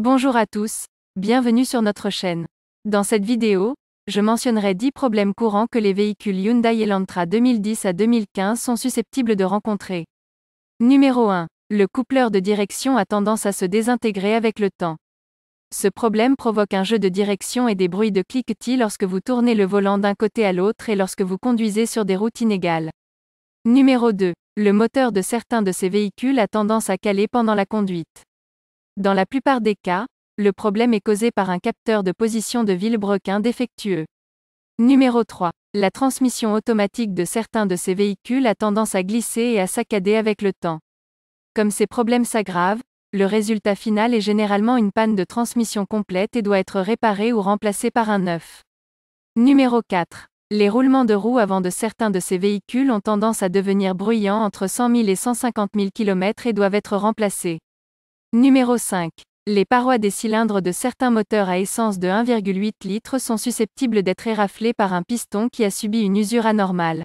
Bonjour à tous, bienvenue sur notre chaîne. Dans cette vidéo, je mentionnerai 10 problèmes courants que les véhicules Hyundai Elantra 2010 à 2015 sont susceptibles de rencontrer. Numéro 1. Le coupleur de direction a tendance à se désintégrer avec le temps. Ce problème provoque un jeu de direction et des bruits de cliquetis lorsque vous tournez le volant d'un côté à l'autre et lorsque vous conduisez sur des routes inégales. Numéro 2. Le moteur de certains de ces véhicules a tendance à caler pendant la conduite. Dans la plupart des cas, le problème est causé par un capteur de position de vilebrequin défectueux. Numéro 3. La transmission automatique de certains de ces véhicules a tendance à glisser et à saccader avec le temps. Comme ces problèmes s'aggravent, le résultat final est généralement une panne de transmission complète et doit être réparée ou remplacée par un neuf. Numéro 4. Les roulements de roues avant de certains de ces véhicules ont tendance à devenir bruyants entre 100 000 et 150 000 km et doivent être remplacés. Numéro 5. Les parois des cylindres de certains moteurs à essence de 1,8 litres sont susceptibles d'être éraflées par un piston qui a subi une usure anormale.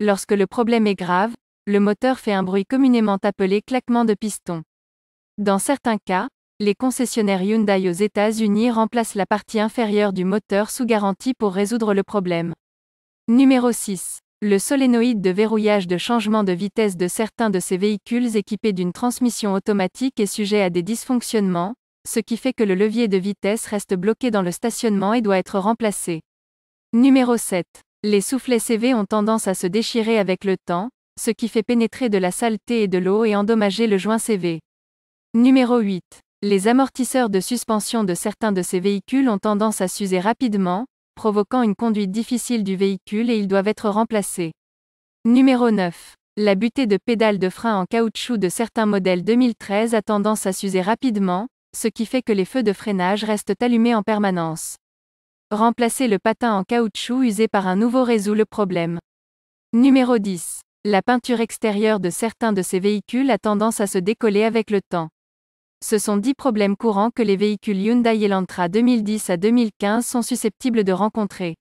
Lorsque le problème est grave, le moteur fait un bruit communément appelé claquement de piston. Dans certains cas, les concessionnaires Hyundai aux États-Unis remplacent la partie inférieure du moteur sous garantie pour résoudre le problème. Numéro 6. Le solénoïde de verrouillage de changement de vitesse de certains de ces véhicules équipés d'une transmission automatique est sujet à des dysfonctionnements, ce qui fait que le levier de vitesse reste bloqué dans le stationnement et doit être remplacé. Numéro 7. Les soufflets CV ont tendance à se déchirer avec le temps, ce qui fait pénétrer de la saleté et de l'eau et endommager le joint CV. Numéro 8. Les amortisseurs de suspension de certains de ces véhicules ont tendance à s'user rapidement, provoquant une conduite difficile du véhicule et ils doivent être remplacés. Numéro 9. La butée de pédales de frein en caoutchouc de certains modèles 2013 a tendance à s'user rapidement, ce qui fait que les feux de freinage restent allumés en permanence. Remplacer le patin en caoutchouc usé par un nouveau résout le problème. Numéro 10. La peinture extérieure de certains de ces véhicules a tendance à se décoller avec le temps. Ce sont dix problèmes courants que les véhicules Hyundai Elantra 2010 à 2015 sont susceptibles de rencontrer.